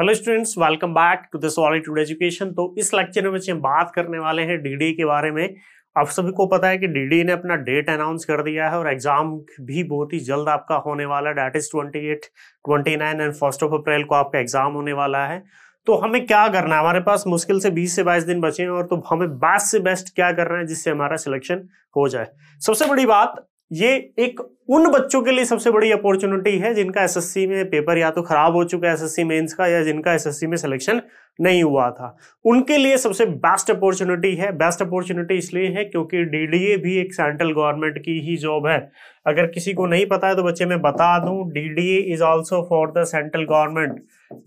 hello students welcome back to this solitude education तो इस lecture में हम बात करने वाले हैं डीडी के बारे में आप सभी को पता है कि डीडी ने अपना डेट अनाउंस कर दिया है और एग्जाम भी बहुत ही जल्द आपका होने वाला है date is twenty eight twenty nine and first of April को आपका एग्जाम होने वाला है तो हमें क्या करना है हमारे पास मुश्किल से 20 से 22 दिन बचे हैं और तो हमें बेस्ट से बेस्ट क्या करना है जिससे हमारा सिलेक्शन हो जाए सबसे बड़ी बात ये एक उन बच्चों के लिए सबसे बड़ी अपॉर्चुनिटी है जिनका एसएससी में पेपर या तो खराब हो चुका है एसएससी मेंस का या जिनका एसएससी में सिलेक्शन नहीं हुआ था उनके लिए सबसे बेस्ट अपॉर्चुनिटी है बेस्ट अपॉर्चुनिटी इसलिए है क्योंकि डीडीए भी एक सेंट्रल गवर्नमेंट की ही जॉब है अगर किसी को नहीं पता है तो बच्चे मैं बता दूं DDA is also for the central government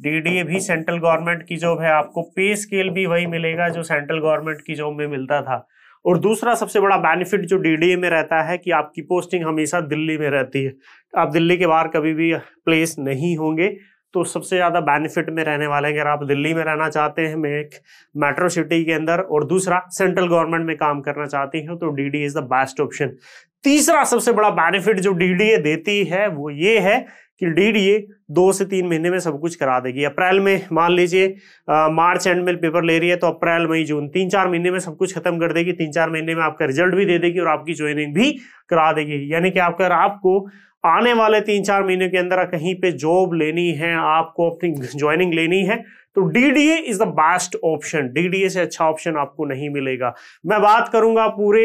DDA भी सेंट्रल गवर्नमेंट की जॉब है आपको पे स्केल भी वही मिलेगा जो सेंट्रल गवर्नमेंट की जॉब में मिलता था और दूसरा सबसे बड़ा बेनिफिट जो डीडीए में रहता है कि आपकी पोस्टिंग हमेशा दिल्ली में रहती है आप दिल्ली के बाहर कभी भी प्लेस नहीं होंगे तो सबसे ज़्यादा बेनिफिट में रहने वाले हैं अगर आप दिल्ली में रहना चाहते हैं मैं एक मेट्रो सिटी के अंदर और दूसरा सेंट्रल गवर्नमेंट में काम करना चाहती हैं तो D D is the best option तीसरा सबसे बड़ा बेनिफिट जो डी देती है वो ये है कि डी ए दो से तीन महीने में सब कुछ करा देगी अप्रैल में मान लीजिए मार्च एंड में पेपर ले रही है तो अप्रैल मई जून तीन चार महीने में सब कुछ खत्म कर देगी तीन चार महीने में आपका रिजल्ट भी दे देगी और आपकी ज्वाइनिंग भी करा देगी यानी कि आपका आपको आने वाले तीन चार महीने के अंदर कहीं पे जॉब लेनी है आपको अपनी ज्वाइनिंग लेनी है तो DDA is the best option DDA से अच्छा ऑप्शन आपको नहीं मिलेगा मैं बात करूंगा पूरे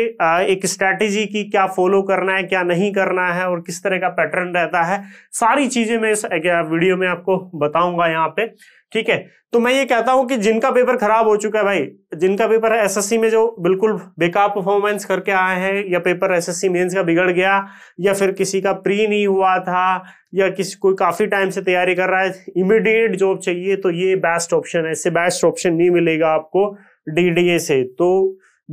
एक स्ट्रेटेजी की क्या फॉलो करना है क्या नहीं करना है और किस तरह का पैटर्न रहता है सारी चीजें मैं इस वीडियो में आपको बताऊंगा यहाँ पे ठीक है तो मैं ये कहता हूं कि जिनका पेपर खराब हो चुका है भाई जिनका पेपर एसएससी में जो बिल्कुल बेकार परफॉर्मेंस करके आए हैं या पेपर एसएससी मेंस का बिगड़ गया या फिर किसी का प्री नहीं हुआ था या किसी कोई काफी टाइम से तैयारी कर रहा है इमीडिएट जॉब चाहिए तो ये बेस्ट ऑप्शन है इससे बेस्ट ऑप्शन नहीं मिलेगा आपको डीडीए से तो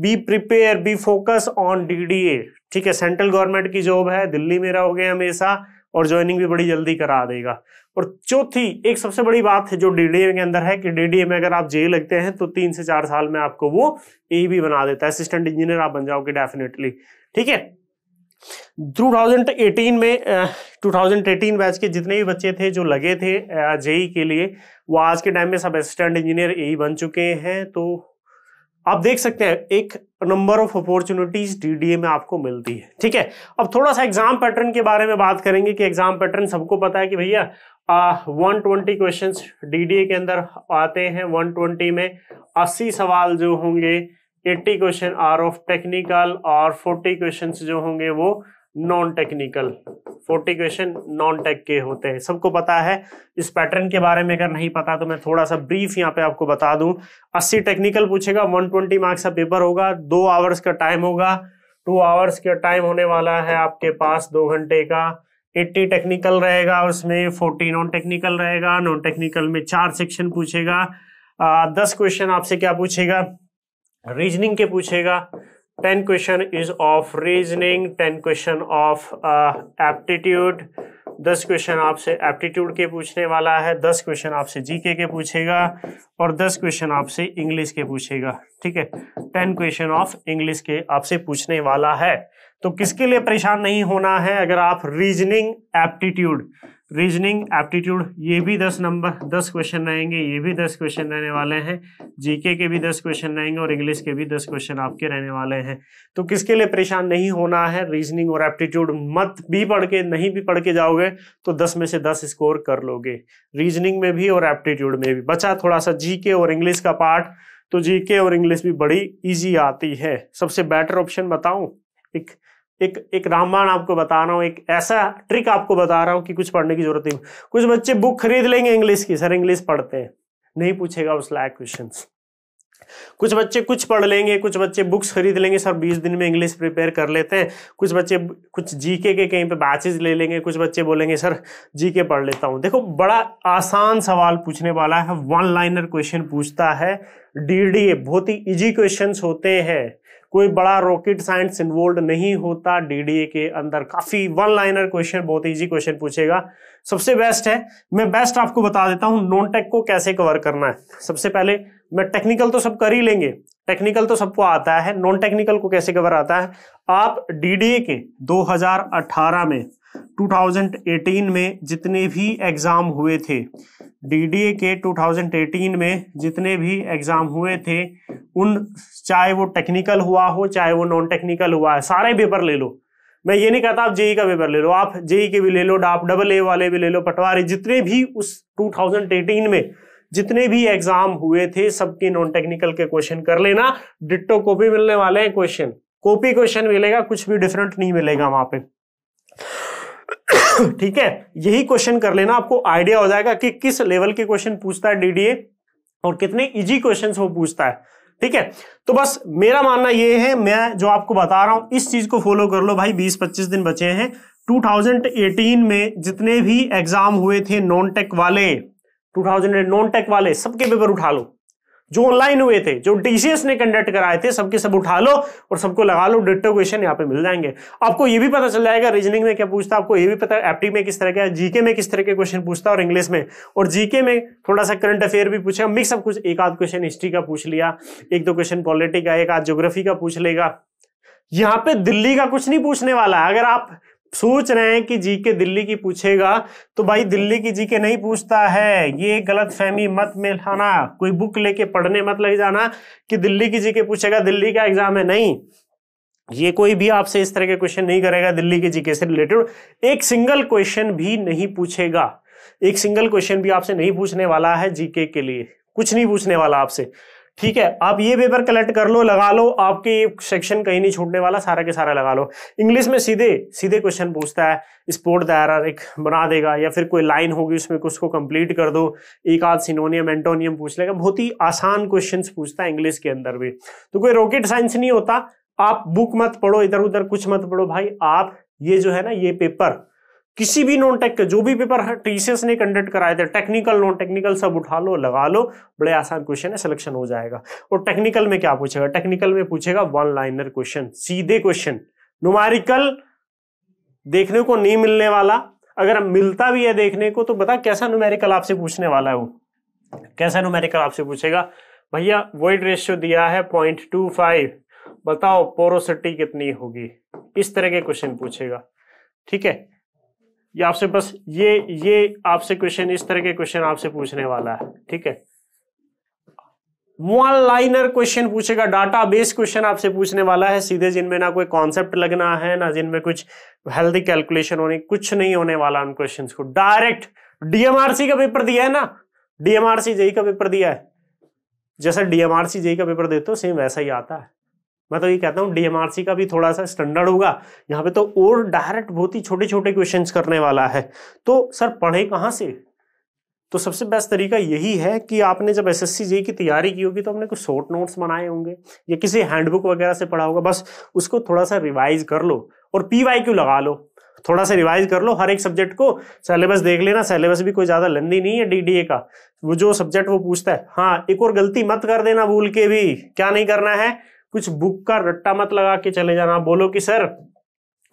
be prepare be focus on DDA ठीक है सेंट्रल गवर्नमेंट की जॉब है दिल्ली में रहोगे हमेशा और ज्वाइनिंग भी बड़ी जल्दी करा देगा और चौथी एक सबसे बड़ी बात है जो डीडीए के अंदर है कि डीडीए में अगर आप जे लगते हैं तो तीन से चार साल में आपको वो ए भी बना देता है असिस्टेंट इंजीनियर आप बन जाओगे डेफिनेटली ठीक है 2018 में 2018 बैच के जितने भी बच्चे थे जो लगे थे जेई के लिए वो आज के टाइम में सब असिस्टेंट इंजीनियर ए बन चुके हैं तो आप देख सकते हैं एक नंबर ऑफ अपॉर्चुनिटीज डीडीए में आपको मिलती है ठीक है अब थोड़ा सा एग्जाम पैटर्न के बारे में बात करेंगे कि एग्जाम पैटर्न सबको पता है कि भैया वन ट्वेंटी क्वेश्चन डीडीए के अंदर आते हैं वन ट्वेंटी में अस्सी सवाल जो होंगे eighty question are of technical और फोर्टी क्वेश्चन जो होंगे वो non technical forty question non tech के होते हैं सबको पता है इस पैटर्न के बारे में अगर नहीं पता तो मैं थोड़ा सा ब्रीफ यहाँ पे आपको बता दूं 80 टेक्निकल पूछेगा 120 मार्क्स का पेपर होगा दो आवर्स का टाइम होगा टू आवर्स का टाइम होने वाला है आपके पास दो घंटे का 80 टेक्निकल रहेगा उसमें 40 नॉन टेक्निकल रहेगा नॉन टेक्निकल में चार सेक्शन पूछेगा आ, दस क्वेश्चन आपसे क्या पूछेगा रीजनिंग के पूछेगा ten question is of reasoning ten question of aptitude दस क्वेश्चन आपसे एप्टीट्यूड के पूछने वाला है दस क्वेश्चन आपसे जीके के पूछेगा और दस क्वेश्चन आपसे इंग्लिश के पूछेगा ठीक है टेन क्वेश्चन ऑफ इंग्लिश के आपसे पूछने वाला है तो किसके लिए परेशान नहीं होना है अगर आप रीजनिंग एप्टीट्यूड रीजनिंग एप्टीट्यूड ये भी दस नंबर दस क्वेश्चन रहेंगे ये भी दस क्वेश्चन रहने वाले हैं जीके के भी दस क्वेश्चन रहेंगे और इंग्लिश के भी दस क्वेश्चन आपके रहने वाले हैं तो किसके लिए परेशान नहीं होना है रीजनिंग और एप्टीट्यूड मत भी पढ़ के नहीं भी पढ़ के जाओगे तो दस में से दस स्कोर कर लोगे रीजनिंग में भी और एप्टीट्यूड में भी बचा थोड़ा सा जी और इंग्लिश का पार्ट तो जी और इंग्लिश भी बड़ी ईजी आती है सबसे बेटर ऑप्शन बताऊँ एक एक एक रामबाण आपको बता रहा हूँ एक ऐसा ट्रिक आपको बता रहा हूँ कि कुछ पढ़ने की जरूरत नहीं कुछ बच्चे बुक खरीद लेंगे इंग्लिश की सर इंग्लिश पढ़ते हैं नहीं पूछेगा उस लायक क्वेश्चन कुछ बच्चे कुछ पढ़ लेंगे कुछ बच्चे बुक्स खरीद लेंगे सर बीस दिन में इंग्लिश प्रिपेयर कर लेते हैं कुछ बच्चे कुछ जीके के कहीं पे बैचेज ले लेंगे कुछ बच्चे बोलेंगे सर जीके पढ़ लेता हूँ देखो बड़ा आसान सवाल पूछने वाला है वन लाइनर क्वेश्चन पूछता है डी बहुत ही इजी क्वेश्चन होते हैं कोई बड़ा रॉकेट साइंस इन्वॉल्व नहीं होता डीडीए के अंदर काफी वन लाइनर क्वेश्चन बहुत इजी क्वेश्चन पूछेगा सबसे बेस्ट है मैं बेस्ट आपको बता देता हूं नॉन टेक को कैसे कवर करना है सबसे पहले मैं टेक्निकल तो सब कर ही लेंगे टेक्निकल तो सबको आता है नॉन टेक्निकल को कैसे कवर आता है आप डीडीए के 2018 में 2018 में जितने भी एग्ज़ाम हुए थे डीडीए के 2018 में जितने भी एग्ज़ाम हुए थे उन चाहे वो टेक्निकल हुआ हो चाहे वो नॉन टेक्निकल हुआ है सारे पेपर ले लो मैं ये नहीं कहता आप जेई e का पेपर ले लो आप जेई e के भी ले लो आप डबल ए वाले भी ले लो पटवारी जितने भी उस 2018 में जितने भी एग्जाम हुए थे सबके नॉन टेक्निकल के क्वेश्चन कर लेना डिट्टो कॉपी मिलने वाले हैं क्वेश्चन कॉपी क्वेश्चन मिलेगा कुछ भी डिफरेंट नहीं मिलेगा वहां पे ठीक है यही क्वेश्चन कर लेना आपको आइडिया हो जाएगा कि किस लेवल के क्वेश्चन पूछता है डीडीए और कितने इजी क्वेश्चंस वो पूछता है ठीक है तो बस मेरा मानना ये है मैं जो आपको बता रहा हूं इस चीज को फॉलो कर लो भाई 20-25 दिन बचे हैं 2018 में जितने भी एग्जाम हुए थे नॉन टेक वाले टू थाउजेंड नॉन टेक वाले सबके पेपर उठा लो जो ऑनलाइन हुए थे जो डीसीएस ने कंडक्ट कराए थे सबके सब उठा लो और सबको लगा लो डिटो क्वेश्चन यहाँ पे मिल जाएंगे आपको ये भी पता चल जाएगा रीजनिंग में क्या पूछता आपको ये भी पता है एप्टी में किस तरह का जीके में किस तरह के क्वेश्चन पूछता है और इंग्लिश में और जीके में थोड़ा सा करंट अफेयर भी पूछेगा मिक्स सब कुछ एक आध क्वेश्चन हिस्ट्री का पूछ लिया एक दो क्वेश्चन पॉलिटिक का एक आध जोग्राफी का पूछ लेगा यहाँ पे दिल्ली का कुछ नहीं पूछने वाला है अगर आप सोच रहे हैं कि जीके दिल्ली की पूछेगा तो भाई दिल्ली की जीके नहीं पूछता है ये गलत फहमी मत मिलाना कोई बुक लेके पढ़ने मत लग जाना कि दिल्ली की जीके पूछेगा दिल्ली का एग्जाम है नहीं ये कोई भी आपसे इस तरह के क्वेश्चन नहीं करेगा दिल्ली के जीके से रिलेटेड एक सिंगल क्वेश्चन भी नहीं पूछेगा एक सिंगल क्वेश्चन भी आपसे नहीं पूछने वाला है जीके के लिए कुछ नहीं पूछने वाला आपसे ठीक है आप ये पेपर कलेक्ट कर लो लगा लो आपके सेक्शन कहीं नहीं छूटने वाला सारा के सारा लगा लो इंग्लिश में सीधे सीधे क्वेश्चन पूछता है स्पोर्ट दायरा एक बना देगा या फिर कोई लाइन होगी उसमें कुछ को कंप्लीट कर दो एक आध सिनोनियम एंटोनियम पूछ लेगा बहुत ही आसान क्वेश्चन पूछता है इंग्लिश के अंदर भी तो कोई रॉकेट साइंस नहीं होता आप बुक मत पढ़ो इधर उधर कुछ मत पढ़ो भाई आप ये जो है ना ये पेपर किसी भी नॉन टेक के जो भी पेपर टीसीएस ने कंडक्ट कराए थे टेक्निकल नॉन टेक्निकल सब उठा लो लगा लो बड़े आसान क्वेश्चन है सिलेक्शन हो जाएगा और टेक्निकल में क्या पूछेगा टेक्निकल में पूछेगा वन लाइनर क्वेश्चन सीधे क्वेश्चन नुमारिकल देखने को नहीं मिलने वाला अगर मिलता भी है देखने को तो बता कैसा नुमेरिकल आपसे पूछने वाला है वो कैसा नुमेरिकल आपसे पूछेगा भैया वोइड रेशियो दिया है पॉइंट टू फाइव बताओ पोरोसिटी कितनी होगी इस तरह के क्वेश्चन पूछेगा ठीक है ये आपसे बस ये ये आपसे क्वेश्चन इस तरह के क्वेश्चन आपसे पूछने वाला है ठीक है वन लाइनर क्वेश्चन पूछेगा डाटा बेस क्वेश्चन आपसे पूछने वाला है सीधे जिनमें ना कोई कॉन्सेप्ट लगना है ना जिनमें कुछ हेल्दी कैलकुलेशन होने कुछ नहीं होने वाला उन क्वेश्चन को डायरेक्ट डीएमआरसी का पेपर दिया है ना डीएमआरसी जेई का पेपर दिया है जैसा डीएमआरसी जेई का पेपर देते हो सेम वैसा ही आता है मैं तो ये कहता हूँ डीएमआरसी का भी थोड़ा सा स्टैंडर्ड होगा यहाँ पे तो और डायरेक्ट बहुत ही छोटे छोटे क्वेश्चंस करने वाला है तो सर पढ़े कहाँ से तो सबसे बेस्ट तरीका यही है कि आपने जब एस एस सी की तैयारी की होगी तो आपने कुछ शॉर्ट नोट्स बनाए होंगे या किसी हैंडबुक वगैरह से पढ़ा होगा बस उसको थोड़ा सा रिवाइज कर लो और पी वाई लगा लो थोड़ा सा रिवाइज कर लो हर एक सब्जेक्ट को सिलेबस देख लेना सिलेबस भी कोई ज़्यादा लंदी नहीं है डीडीए का वो जो सब्जेक्ट वो पूछता है हाँ एक और गलती मत कर देना भूल के भी क्या नहीं करना है कुछ बुक का रट्टा मत लगा के चले जाना बोलो कि सर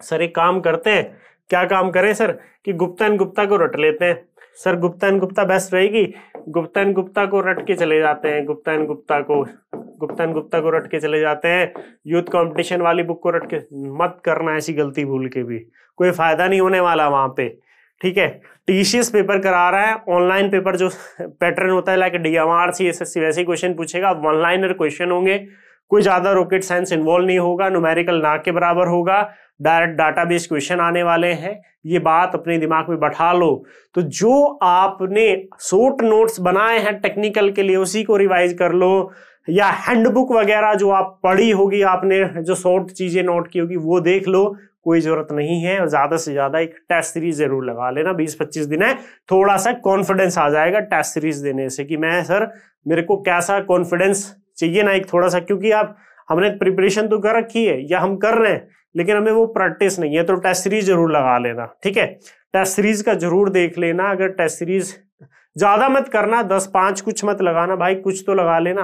सर एक काम करते हैं क्या काम करें सर कि गुप्ता एंड गुप्ता को रट लेते हैं sir Gupta and Gupta best रहेगी गुप्ता एंड गुप्ता को रट के चले जाते हैं गुप्ता एंड गुप्ता को गुप्ता एंड गुप्ता को रट के चले जाते हैं यूथ कंपटीशन वाली बुक को रट के मत करना ऐसी गलती भूल के भी कोई फायदा नहीं होने वाला वहां पे ठीक है टीसीएस पेपर करा रहा है ऑनलाइन पेपर जो पैटर्न होता है like D M R C S S C वैसे क्वेश्चन पूछेगा वन लाइनर क्वेश्चन होंगे कोई ज़्यादा रॉकेट साइंस इन्वॉल्व नहीं होगा न्यूमेरिकल ना के बराबर होगा डायरेक्ट डाटाबेस क्वेश्चन आने वाले हैं ये बात अपने दिमाग में बैठा लो तो जो आपने शॉर्ट नोट्स बनाए हैं टेक्निकल के लिए उसी को रिवाइज कर लो या हैंडबुक वगैरह जो आप पढ़ी होगी आपने जो शॉर्ट चीज़ें नोट की होगी वो देख लो कोई ज़रूरत नहीं है और ज़्यादा से ज़्यादा एक टेस्ट सीरीज ज़रूर लगा लेना 20-25 दिन है थोड़ा सा कॉन्फिडेंस आ जाएगा टेस्ट सीरीज देने से कि मैं सर मेरे को कैसा कॉन्फिडेंस चाहिए ना एक थोड़ा सा क्योंकि आप हमने प्रिपरेशन तो कर रखी है या हम कर रहे हैं लेकिन हमें वो प्रैक्टिस नहीं है तो टेस्ट सीरीज जरूर लगा लेना ठीक है टेस्ट सीरीज का जरूर देख लेना अगर टेस्ट सीरीज ज्यादा मत करना दस पांच कुछ मत लगाना भाई कुछ तो लगा लेना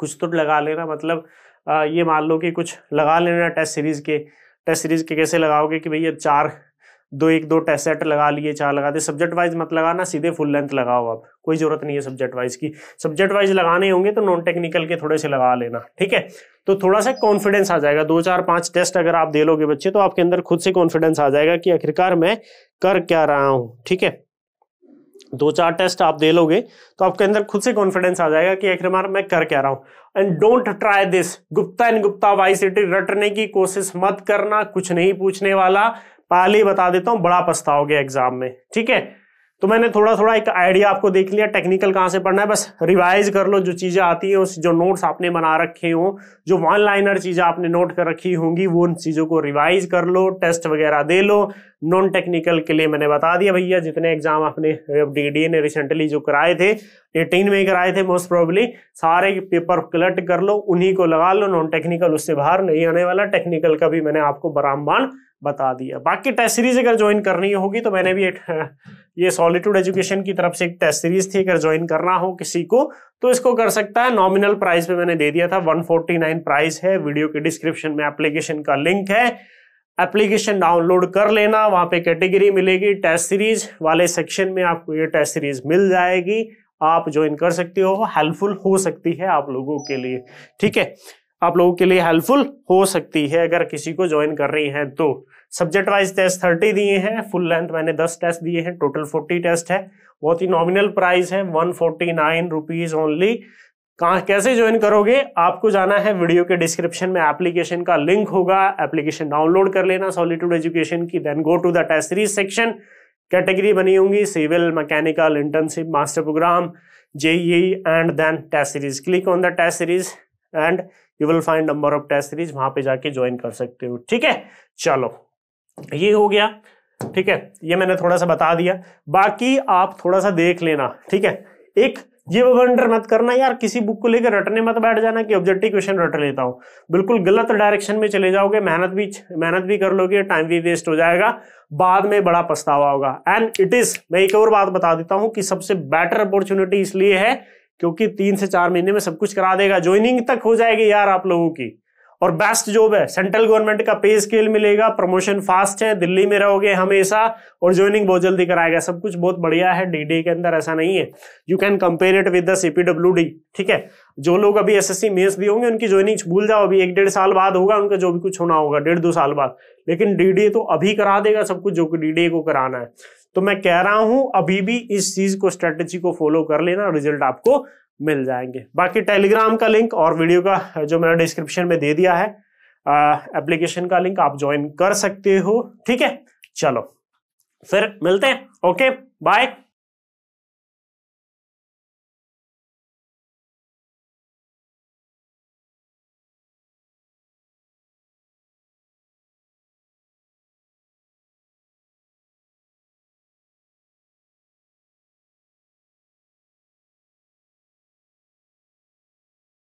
कुछ तो लगा लेना मतलब आ, ये मान लो कि कुछ लगा लेना टेस्ट सीरीज के टेस्ट सीरीज के कैसे लगाओगे कि भैया चार दो एक दो टेस्ट सेट लगा लिए चार लगा दे सब्जेक्ट वाइज मत लगाना सीधे फुल लेंथ लगाओ आप कोई जरूरत नहीं है सब्जेक्ट वाइज की सब्जेक्ट वाइज लगाने होंगे तो नॉन टेक्निकल के थोड़े से लगा लेना ठीक है तो थोड़ा सा कॉन्फिडेंस आ जाएगा दो चार पांच टेस्ट अगर आप दे लोगे बच्चे तो आपके अंदर खुद से कॉन्फिडेंस आ जाएगा कि आखिरकार मैं कर क्या रहा हूँ ठीक है दो चार टेस्ट आप दे लोगे तो आपके अंदर खुद से कॉन्फिडेंस आ जाएगा कि आखिरकार मैं कर क्या रहा हूँ and don't try this Gupta and Gupta Y C T रटने की कोशिश मत करना कुछ नहीं पूछने वाला पहले ही बता देता हूं बड़ा पछताओगे एग्जाम में ठीक है तो मैंने थोड़ा थोड़ा एक आइडिया आपको देख लिया टेक्निकल कहाँ से पढ़ना है बस रिवाइज कर लो जो चीज़ें आती हैं उस जो नोट्स आपने बना रखे हों जो वन लाइनर चीज़ें आपने नोट कर रखी होंगी वो उन चीज़ों को रिवाइज कर लो टेस्ट वगैरह दे लो नॉन टेक्निकल के लिए मैंने बता दिया भैया जितने एग्जाम आपने डी ने रिसेंटली जो कराए थे एटीन में कराए थे मोस्ट प्रॉबली सारे पेपर कलेक्ट कर लो उन्हीं को लगा लो नॉन टेक्निकल उससे बाहर नहीं आने वाला टेक्निकल का भी मैंने आपको बरामबान बता दिया बाकी टेस्ट सीरीज अगर ज्वाइन करनी होगी तो मैंने भी एक ये सॉलिट्यूड एजुकेशन की तरफ से एक टेस्ट सीरीज थी अगर ज्वाइन करना हो किसी को तो इसको कर सकता है नॉमिनल प्राइस पे मैंने दे दिया था 149 प्राइस है वीडियो के डिस्क्रिप्शन में एप्लीकेशन का लिंक है एप्लीकेशन डाउनलोड कर लेना वहां पे कैटेगरी मिलेगी टेस्ट सीरीज वाले सेक्शन में आपको ये टेस्ट सीरीज मिल जाएगी आप ज्वाइन कर सकते हो हेल्पफुल हो सकती है आप लोगों के लिए ठीक है आप लोगों के लिए हेल्पफुल हो सकती है अगर किसी को ज्वाइन कर रही हैं तो सब्जेक्ट वाइज टेस्ट थर्टी दिए हैं फुल लेंथ मैंने दस टेस्ट दिए हैं टोटल फोर्टी टेस्ट है बहुत ही नॉमिनल प्राइस है one forty nine rupees only कहाँ कैसे ज्वाइन करोगे आपको जाना है वीडियो के डिस्क्रिप्शन में एप्लीकेशन का लिंक होगा एप्लीकेशन डाउनलोड कर लेना सॉलिट्यूड एजुकेशन की then go to the test series section category बनी होंगी civil mechanical internship master programme JE and then test series click on the test series and you will find number of test series वहां पे जाके join कर सकते हो ठीक है चलो ये हो गया ठीक है ये मैंने थोड़ा सा बता दिया बाकी आप थोड़ा सा देख लेना ठीक है एक ये वंडर मत करना यार किसी बुक को लेकर रटने मत बैठ जाना कि ऑब्जेक्टिव क्वेश्चन रट लेता हूं बिल्कुल गलत डायरेक्शन में चले जाओगे मेहनत भी मेहनत भी कर लोगे टाइम भी वेस्ट हो जाएगा बाद में बड़ा पछतावा होगा एंड इट इज मैं एक और बात बता देता हूं कि सबसे बेटर अपॉर्चुनिटी इसलिए है क्योंकि तीन से चार महीने में सब कुछ करा देगा ज्वाइनिंग तक हो जाएगी यार आप लोगों की और बेस्ट जॉब है सेंट्रल गवर्नमेंट का पे स्केल मिलेगा प्रमोशन फास्ट है दिल्ली में रहोगे हमेशा और ज्वाइनिंग बहुत जल्दी कराएगा सब कुछ बहुत बढ़िया है डीडी के अंदर ऐसा नहीं है you can compare it with the CPWD ठीक है जो लोग अभी एस एस सी मेस भी होंगे उनकी ज्वाइनिंग भूल जाओ अभी एक डेढ़ साल बाद होगा उनका जो भी कुछ होना होगा डेढ़ दो साल बाद लेकिन डीडीए तो अभी करा देगा सब कुछ जो कि डीडीए को कराना है तो मैं कह रहा हूं अभी भी इस चीज को स्ट्रेटेजी को फॉलो कर लेना रिजल्ट आपको मिल जाएंगे बाकी टेलीग्राम का लिंक और वीडियो का जो मैंने डिस्क्रिप्शन में दे दिया है एप्लीकेशन का लिंक आप ज्वाइन कर सकते हो ठीक है चलो फिर मिलते हैं ओके बाय